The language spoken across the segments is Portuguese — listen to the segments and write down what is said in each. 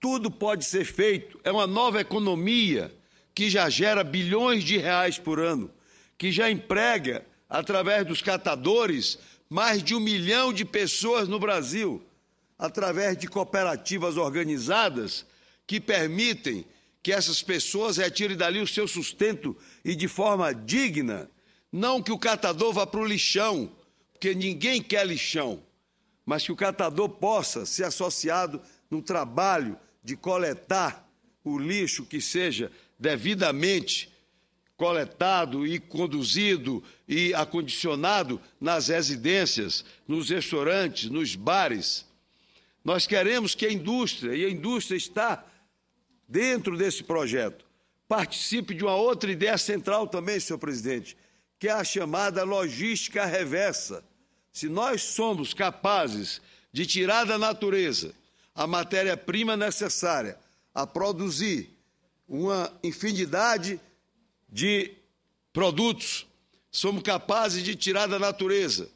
Tudo pode ser feito. É uma nova economia que já gera bilhões de reais por ano, que já emprega, através dos catadores, mais de um milhão de pessoas no Brasil, através de cooperativas organizadas que permitem que essas pessoas retirem dali o seu sustento e de forma digna. Não que o catador vá para o lixão, porque ninguém quer lixão, mas que o catador possa ser associado no trabalho de coletar o lixo que seja devidamente coletado e conduzido e acondicionado nas residências, nos restaurantes, nos bares. Nós queremos que a indústria, e a indústria está dentro desse projeto, participe de uma outra ideia central também, senhor presidente, que é a chamada logística reversa. Se nós somos capazes de tirar da natureza a matéria-prima necessária a produzir uma infinidade de produtos. Somos capazes de tirar da natureza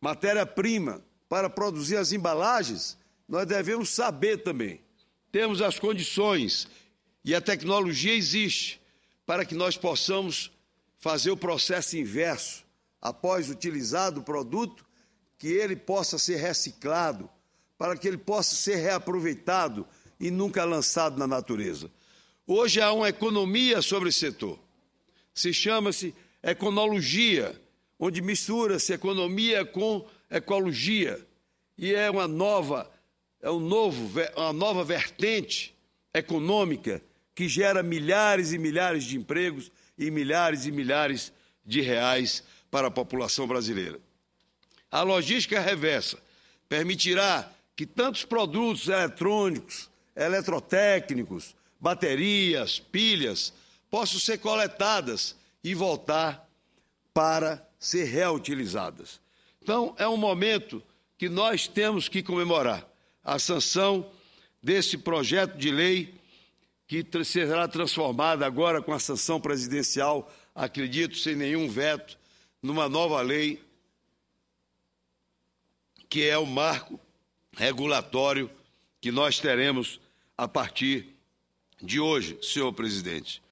matéria-prima para produzir as embalagens. Nós devemos saber também. Temos as condições e a tecnologia existe para que nós possamos fazer o processo inverso. Após utilizado o produto, que ele possa ser reciclado para que ele possa ser reaproveitado e nunca lançado na natureza. Hoje há uma economia sobre esse setor. Se chama-se econologia, onde mistura-se economia com ecologia e é uma nova é um novo uma nova vertente econômica que gera milhares e milhares de empregos e milhares e milhares de reais para a população brasileira. A logística é reversa permitirá que tantos produtos eletrônicos, eletrotécnicos, baterias, pilhas, possam ser coletadas e voltar para ser reutilizadas. Então, é um momento que nós temos que comemorar a sanção desse projeto de lei que será transformada agora com a sanção presidencial, acredito, sem nenhum veto, numa nova lei que é o marco regulatório que nós teremos a partir de hoje, senhor presidente.